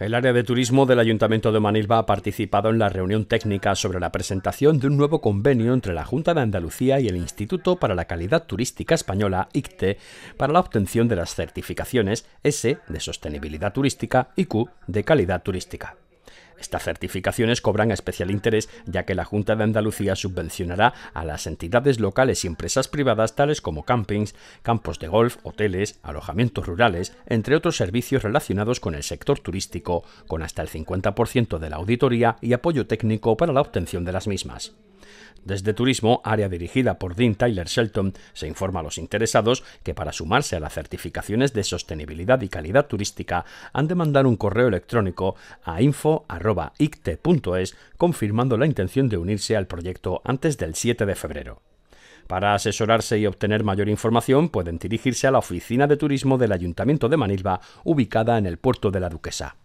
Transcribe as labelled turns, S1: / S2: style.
S1: El área de turismo del Ayuntamiento de Manilva ha participado en la reunión técnica sobre la presentación de un nuevo convenio entre la Junta de Andalucía y el Instituto para la Calidad Turística Española, ICTE, para la obtención de las certificaciones S de sostenibilidad turística y Q de calidad turística. Estas certificaciones cobran especial interés ya que la Junta de Andalucía subvencionará a las entidades locales y empresas privadas tales como campings, campos de golf, hoteles, alojamientos rurales, entre otros servicios relacionados con el sector turístico, con hasta el 50% de la auditoría y apoyo técnico para la obtención de las mismas. Desde Turismo, área dirigida por Dean Tyler Shelton, se informa a los interesados que para sumarse a las certificaciones de sostenibilidad y calidad turística han de mandar un correo electrónico a info.icte.es confirmando la intención de unirse al proyecto antes del 7 de febrero. Para asesorarse y obtener mayor información pueden dirigirse a la Oficina de Turismo del Ayuntamiento de Manilva, ubicada en el puerto de la Duquesa.